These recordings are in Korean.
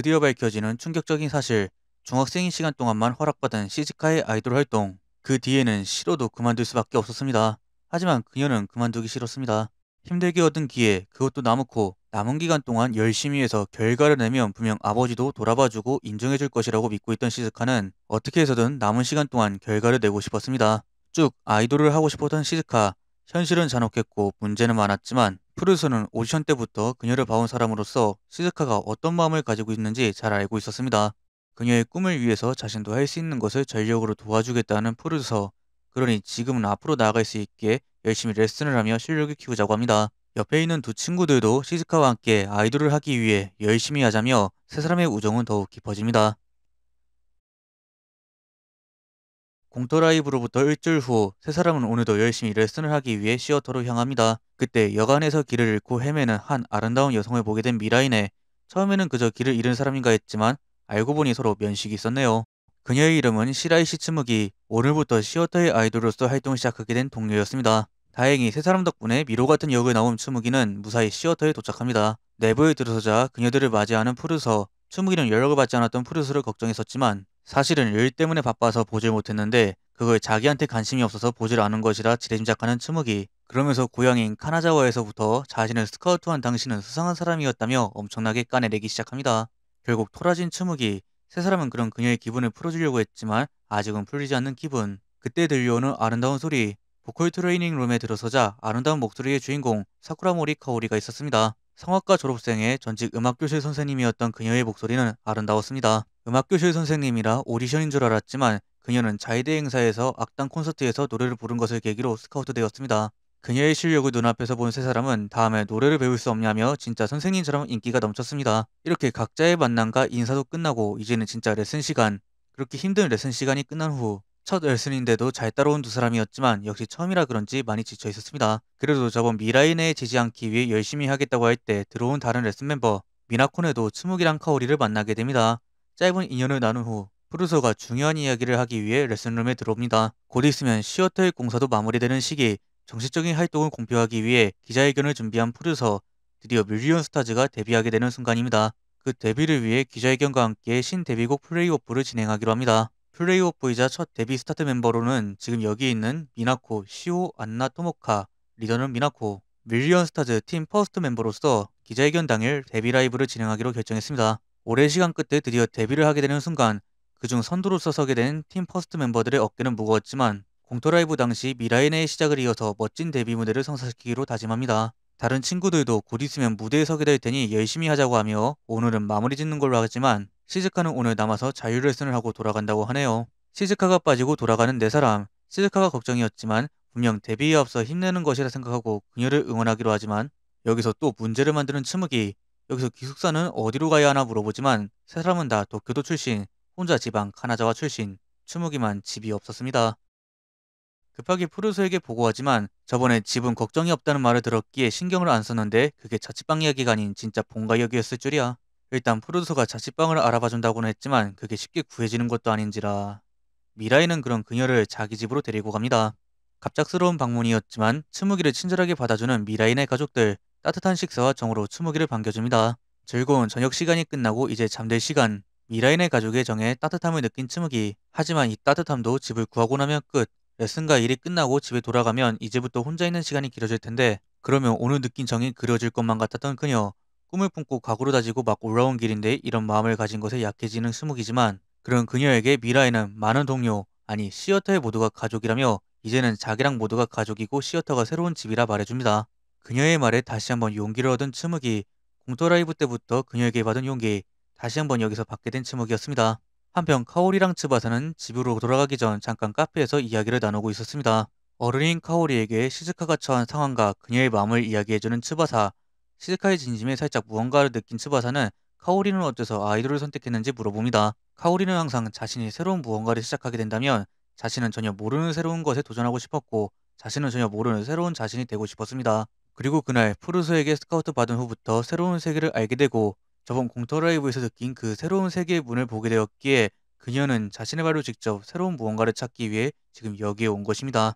드디어 밝혀지는 충격적인 사실 중학생인 시간 동안만 허락받은 시즈카의 아이돌 활동 그 뒤에는 싫어도 그만둘 수밖에 없었습니다. 하지만 그녀는 그만두기 싫었습니다. 힘들게 얻은 기회 그것도 남았고 남은 기간 동안 열심히 해서 결과를 내면 분명 아버지도 돌아봐주고 인정해줄 것이라고 믿고 있던 시즈카는 어떻게 해서든 남은 시간 동안 결과를 내고 싶었습니다. 쭉 아이돌을 하고 싶었던 시즈카 현실은 잔혹했고 문제는 많았지만 프루스는 오디션 때부터 그녀를 봐온 사람으로서 시즈카가 어떤 마음을 가지고 있는지 잘 알고 있었습니다. 그녀의 꿈을 위해서 자신도 할 수 있는 것을 전력으로 도와주겠다는 프루서 그러니 지금은 앞으로 나아갈 수 있게 열심히 레슨을 하며 실력을 키우자고 합니다. 옆에 있는 두 친구들도 시즈카와 함께 아이돌을 하기 위해 열심히 하자며 세 사람의 우정은 더욱 깊어집니다. 공터라이브로부터 일주일 후 세 사람은 오늘도 열심히 레슨을 하기 위해 시어터로 향합니다. 그때 여간에서 길을 잃고 헤매는 한 아름다운 여성을 보게 된 미라인에 처음에는 그저 길을 잃은 사람인가 했지만 알고 보니 서로 면식이 있었네요. 그녀의 이름은 시라이 시츠무기, 오늘부터 시어터의 아이돌로서 활동을 시작하게 된 동료였습니다. 다행히 세 사람 덕분에 미로 같은 역을 나온 츠무기는 무사히 시어터에 도착합니다. 내부에 들어서자 그녀들을 맞이하는 푸르서, 츠무기는 연락을 받지 않았던 푸르스를 걱정했었지만 사실은 일 때문에 바빠서 보질 못했는데 그걸 자기한테 관심이 없어서 보질 않은 것이라 지레짐작하는 츠무기. 그러면서 고향인 카나자와에서부터 자신을 스카우트한 당신은 수상한 사람이었다며 엄청나게 까내내기 시작합니다. 결국 토라진 츠무기. 세 사람은 그런 그녀의 기분을 풀어주려고 했지만 아직은 풀리지 않는 기분. 그때 들려오는 아름다운 소리. 보컬 트레이닝 룸에 들어서자 아름다운 목소리의 주인공 사쿠라모리 카오리가 있었습니다. 성악과 졸업생의 전직 음악교실 선생님이었던 그녀의 목소리는 아름다웠습니다. 음악교실 선생님이라 오디션인 줄 알았지만 그녀는 자이대 행사에서 악당 콘서트에서 노래를 부른 것을 계기로 스카우트되었습니다. 그녀의 실력을 눈앞에서 본 세 사람은 다음에 노래를 배울 수 없냐며 진짜 선생님처럼 인기가 넘쳤습니다. 이렇게 각자의 만남과 인사도 끝나고 이제는 진짜 레슨 시간, 그렇게 힘든 레슨 시간이 끝난 후 첫레슨인데도잘 따라온 두 사람이었지만 역시 처음이라 그런지 많이 지쳐 있었습니다. 그래도 저번 미라인에 지지 않기 위해 열심히 하겠다고 할 때 들어온 다른 레슨 멤버 미나콘에도 츠묵이랑 카오리를 만나게 됩니다. 짧은 인연을 나눈 후 프루소가 중요한 이야기를 하기 위해 레슨룸에 들어옵니다. 곧 있으면 시어터의 공사도 마무리되는 시기 정식적인 활동을 공표하기 위해 기자회견을 준비한 프루소 드디어 밀리언 스타즈가 데뷔하게 되는 순간입니다. 그 데뷔를 위해 기자회견과 함께 신데뷔곡 플레이오프를 진행하기로 합니다. 플레이오프이자 첫 데뷔 스타트 멤버로는 지금 여기 있는 미나코, 시오, 안나, 토모카, 리더는 미나코, 밀리언스타즈 팀 퍼스트 멤버로서 기자회견 당일 데뷔 라이브를 진행하기로 결정했습니다. 오랜 시간 끝에 드디어 데뷔를 하게 되는 순간 그중 선두로서 서게 된 팀 퍼스트 멤버들의 어깨는 무거웠지만 공토라이브 당시 미라이네의 시작을 이어서 멋진 데뷔 무대를 성사시키기로 다짐합니다. 다른 친구들도 곧 있으면 무대에 서게 될 테니 열심히 하자고 하며 오늘은 마무리 짓는 걸로 하겠지만 시즈카는 오늘 남아서 자율레슨을 하고 돌아간다고 하네요. 시즈카가 빠지고 돌아가는 네 사람. 시즈카가 걱정이었지만 분명 데뷔에 앞서 힘내는 것이라 생각하고 그녀를 응원하기로 하지만 여기서 또 문제를 만드는 츠무기. 여기서 기숙사는 어디로 가야 하나 물어보지만 세 사람은 다 도쿄도 출신, 혼자 지방 카나자와 출신, 추무기만 집이 없었습니다. 급하게 푸르소에게 보고하지만 저번에 집은 걱정이 없다는 말을 들었기에 신경을 안 썼는데 그게 자취방 이야기가 아닌 진짜 본가 역이었을 줄이야. 일단 프로듀서가 자취방을 알아봐준다고는 했지만 그게 쉽게 구해지는 것도 아닌지라 미라이는 그런 그녀를 자기 집으로 데리고 갑니다. 갑작스러운 방문이었지만 츠무기를 친절하게 받아주는 미라인의 가족들 따뜻한 식사와 정으로 츠무기를 반겨줍니다. 즐거운 저녁 시간이 끝나고 이제 잠들 시간 미라인의 가족의 정에 따뜻함을 느낀 츠무기 하지만 이 따뜻함도 집을 구하고 나면 끝 레슨과 일이 끝나고 집에 돌아가면 이제부터 혼자 있는 시간이 길어질 텐데 그러면 오늘 느낀 정이 그려질 것만 같았던 그녀 꿈을 품고 각오를 다지고 막 올라온 길인데 이런 마음을 가진 것에 약해지는 수묵이지만 그런 그녀에게 미라에는 많은 동료, 아니 시어터의 모두가 가족이라며 이제는 자기랑 모두가 가족이고 시어터가 새로운 집이라 말해줍니다. 그녀의 말에 다시 한번 용기를 얻은 츠묵이 공토 라이브 때부터 그녀에게 받은 용기, 다시 한번 여기서 받게 된 츠묵이었습니다. 한편 카오리랑 츠바사는 집으로 돌아가기 전 잠깐 카페에서 이야기를 나누고 있었습니다. 어른인 카오리에게 시즈카가 처한 상황과 그녀의 마음을 이야기해주는 츠바사, 시즈카의 진심에 살짝 무언가를 느낀 츠바사는 카오리는 어째서 아이돌을 선택했는지 물어봅니다. 카오리는 항상 자신이 새로운 무언가를 시작하게 된다면 자신은 전혀 모르는 새로운 것에 도전하고 싶었고 자신은 전혀 모르는 새로운 자신이 되고 싶었습니다. 그리고 그날 푸르소에게 스카우트 받은 후부터 새로운 세계를 알게 되고 저번 공터 라이브에서 느낀 그 새로운 세계의 문을 보게 되었기에 그녀는 자신의 발로 직접 새로운 무언가를 찾기 위해 지금 여기에 온 것입니다.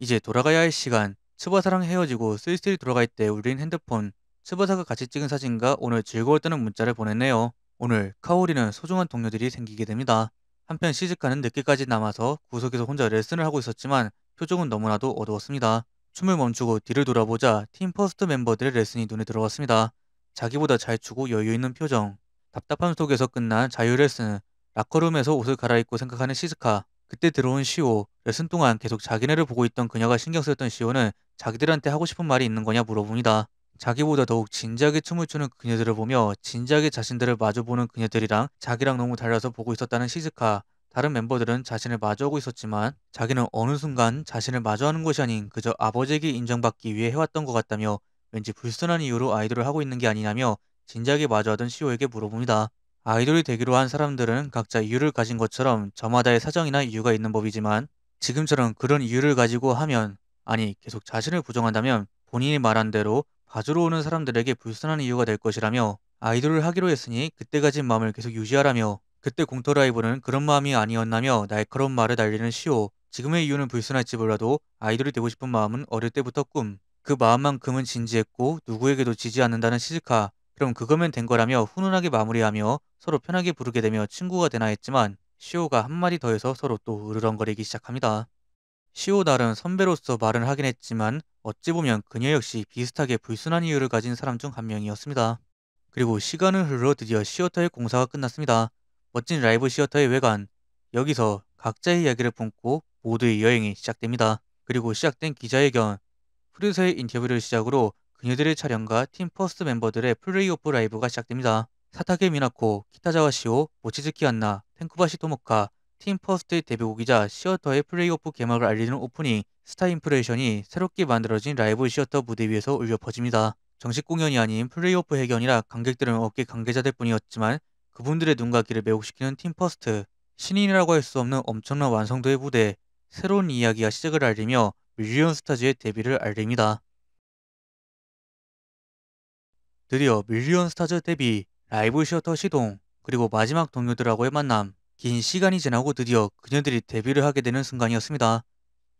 이제 돌아가야 할 시간, 츠바사랑 헤어지고 쓸쓸히 돌아갈 때 울린 핸드폰, 스바사가 같이 찍은 사진과 오늘 즐거웠다는 문자를 보냈네요. 오늘 카오리는 소중한 동료들이 생기게 됩니다. 한편 시즈카는 늦게까지 남아서 구석에서 혼자 레슨을 하고 있었지만 표정은 너무나도 어두웠습니다. 춤을 멈추고 뒤를 돌아보자 팀 퍼스트 멤버들의 레슨이 눈에 들어왔습니다. 자기보다 잘 추고 여유 있는 표정. 답답함 속에서 끝난 자유 레슨. 라커룸에서 옷을 갈아입고 생각하는 시즈카. 그때 들어온 시오. 레슨 동안 계속 자기네를 보고 있던 그녀가 신경 쓰였던 시오는 자기들한테 하고 싶은 말이 있는 거냐 물어봅니다. 자기보다 더욱 진지하게 춤을 추는 그녀들을 보며 진지하게 자신들을 마주보는 그녀들이랑 자기랑 너무 달라서 보고 있었다는 시즈카. 다른 멤버들은 자신을 마주하고 있었지만 자기는 어느 순간 자신을 마주하는 것이 아닌 그저 아버지에게 인정받기 위해 해왔던 것 같다며 왠지 불순한 이유로 아이돌을 하고 있는 게 아니냐며 진지하게 마주하던 시오에게 물어봅니다. 아이돌이 되기로 한 사람들은 각자 이유를 가진 것처럼 저마다의 사정이나 이유가 있는 법이지만 지금처럼 그런 이유를 가지고 하면 아니 계속 자신을 부정한다면 본인이 말한 대로 가주로 오는 사람들에게 불순한 이유가 될 것이라며 아이돌을 하기로 했으니 그때 가진 마음을 계속 유지하라며 그때 공터 라이브는 그런 마음이 아니었나며 날카로운 말을 날리는 시오 지금의 이유는 불순할지 몰라도 아이돌이 되고 싶은 마음은 어릴 때부터 꿈 그 마음만큼은 진지했고 누구에게도 지지 않는다는 시즈카 그럼 그거면 된 거라며 훈훈하게 마무리하며 서로 편하게 부르게 되며 친구가 되나 했지만 시오가 한마디 더해서 서로 또 으르렁거리기 시작합니다. 시오 날은 선배로서 말은 하긴 했지만 어찌 보면 그녀 역시 비슷하게 불순한 이유를 가진 사람 중 한 명이었습니다. 그리고 시간은 흘러 드디어 시어터의 공사가 끝났습니다. 멋진 라이브 시어터의 외관. 여기서 각자의 이야기를 품고 모두의 여행이 시작됩니다. 그리고 시작된 기자회견, 프리서의 인터뷰를 시작으로 그녀들의 촬영과 팀퍼스트 멤버들의 플레이오프 라이브가 시작됩니다. 사타게 미나코, 키타자와 시오, 모치즈키 안나, 텐쿠바시 토모카, 팀 퍼스트의 데뷔곡이자 시어터의 플레이오프 개막을 알리는 오프닝 스타 인프레이션이 새롭게 만들어진 라이브 시어터 무대 위에서 울려 퍼집니다. 정식 공연이 아닌 플레이오프 해견이라 관객들은 업계 관계자들 뿐이었지만 그분들의 눈과 귀를 매혹시키는 팀 퍼스트 신인이라고 할 수 없는 엄청난 완성도의 무대 새로운 이야기와 시작을 알리며 밀리언 스타즈의 데뷔를 알립니다. 드디어 밀리언 스타즈 데뷔, 라이브 시어터 시동, 그리고 마지막 동료들하고의 만남 긴 시간이 지나고 드디어 그녀들이 데뷔를 하게 되는 순간이었습니다.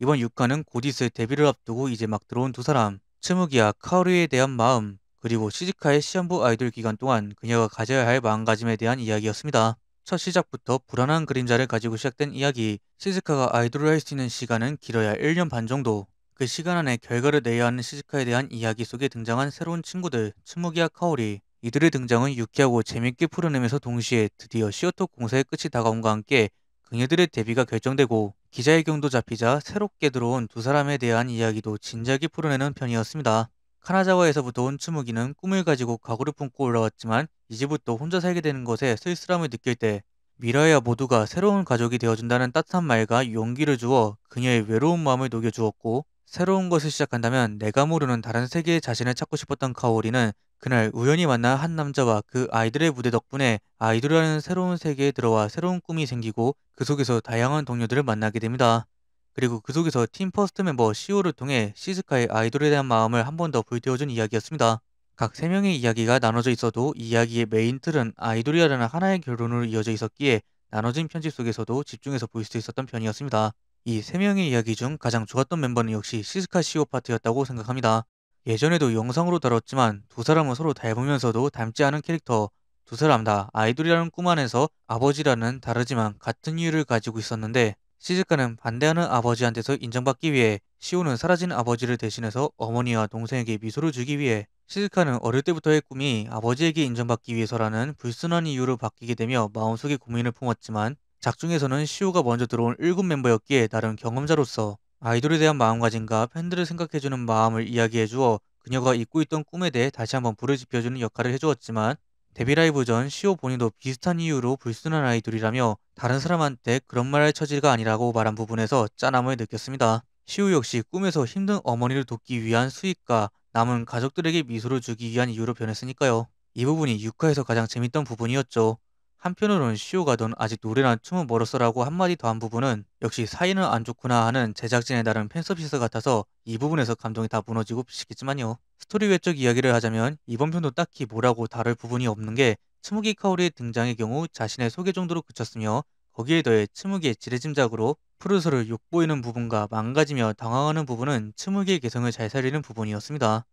이번 6화는 곧 있을 데뷔를 앞두고 이제 막 들어온 두 사람, 츠무기와 카오리에 대한 마음, 그리고 시즈카의 시험부 아이돌 기간 동안 그녀가 가져야 할 마음가짐에 대한 이야기였습니다. 첫 시작부터 불안한 그림자를 가지고 시작된 이야기, 시즈카가 아이돌을 할 수 있는 시간은 길어야 1년 반 정도, 그 시간 안에 결과를 내야 하는 시즈카에 대한 이야기 속에 등장한 새로운 친구들, 츠무기와 카오리, 이들의 등장은 유쾌하고 재밌게 풀어내면서 동시에 드디어 시어톡 공사의 끝이 다가옴과 함께 그녀들의 데뷔가 결정되고 기자의경도 잡히자 새롭게 들어온 두 사람에 대한 이야기도 진작에 풀어내는 편이었습니다. 카나자와에서부터 온 추무기는 꿈을 가지고 가구를 품고 올라왔지만 이제부터 혼자 살게 되는 것에 쓸쓸함을 느낄 때 미라야 모두가 새로운 가족이 되어준다는 따뜻한 말과 용기를 주어 그녀의 외로운 마음을 녹여주었고 새로운 것을 시작한다면 내가 모르는 다른 세계의 자신을 찾고 싶었던 카오리는 그날 우연히 만난 한 남자와 그 아이들의 무대 덕분에 아이돌이라는 새로운 세계에 들어와 새로운 꿈이 생기고 그 속에서 다양한 동료들을 만나게 됩니다. 그리고 그 속에서 팀 퍼스트 멤버 시오를 통해 시즈카의 아이돌에 대한 마음을 한 번 더 불태워준 이야기였습니다. 각 3명의 이야기가 나눠져 있어도 이야기의 메인 틀은 아이돌이라는 하나의 결론으로 이어져 있었기에 나눠진 편집 속에서도 집중해서 볼 수 있었던 편이었습니다. 이 3명의 이야기 중 가장 좋았던 멤버는 역시 시즈카 시오 파트였다고 생각합니다. 예전에도 영상으로 다뤘지만 두 사람은 서로 닮으면서도 닮지 않은 캐릭터 두 사람 다 아이돌이라는 꿈 안에서 아버지라는 다르지만 같은 이유를 가지고 있었는데 시즈카는 반대하는 아버지한테서 인정받기 위해 시오는 사라진 아버지를 대신해서 어머니와 동생에게 미소를 주기 위해 시즈카는 어릴 때부터의 꿈이 아버지에게 인정받기 위해서라는 불순한 이유로 바뀌게 되며 마음속에 고민을 품었지만 작중에서는 시오가 먼저 들어온 7멤버였기에 다른 경험자로서 아이돌에 대한 마음가짐과 팬들을 생각해주는 마음을 이야기해 주어 그녀가 잊고 있던 꿈에 대해 다시 한번 불을 지펴주는 역할을 해주었지만 데뷔 라이브 전 시오 본인도 비슷한 이유로 불순한 아이돌이라며 다른 사람한테 그런 말할 처지가 아니라고 말한 부분에서 짠함을 느꼈습니다. 시우 역시 꿈에서 힘든 어머니를 돕기 위한 수익과 남은 가족들에게 미소를 주기 위한 이유로 변했으니까요. 이 부분이 6화에서 가장 재밌던 부분이었죠. 한편으로는 시오가 넌 아직 노래랑 춤은 멀었어라고 한마디 더한 부분은 역시 사이는 안 좋구나 하는 제작진의다른 팬서비스 같아서 이 부분에서 감정이 다 무너지고 시겠지만요. 스토리 외적 이야기를 하자면 이번 편도 딱히 뭐라고 다를 부분이 없는 게 츠무기 카오리의 등장의 경우 자신의 소개 정도로 그쳤으며 거기에 더해 츠무기의 지레짐작으로 프루스를 욕보이는 부분과 망가지며 당황하는 부분은 츠무기의 개성을 잘 살리는 부분이었습니다.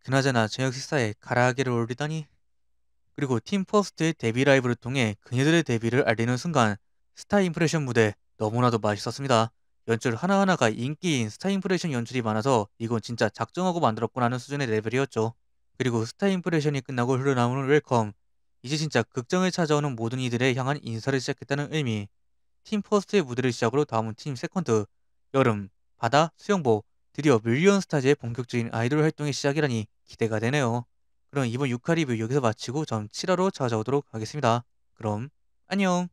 그나저나 저녁 식사에 가라아게를 올리다니 그리고 팀퍼스트의 데뷔 라이브를 통해 그녀들의 데뷔를 알리는 순간 스타 인프레션 무대 너무나도 맛있었습니다. 연출 하나하나가 인기인 스타 인프레션 연출이 많아서 이건 진짜 작정하고 만들었구나 하는 수준의 레벨이었죠. 그리고 스타 인프레션이 끝나고 흘러나오는 웰컴 이제 진짜 극장을 찾아오는 모든 이들에 향한 인사를 시작했다는 의미 팀 퍼스트의 무대를 시작으로 다음은 팀 세컨드 여름, 바다, 수영복 드디어 밀리언 스타즈의 본격적인 아이돌 활동의 시작이라니 기대가 되네요. 그럼 이번 6화 리뷰 여기서 마치고 전 7화로 찾아오도록 하겠습니다. 그럼 안녕!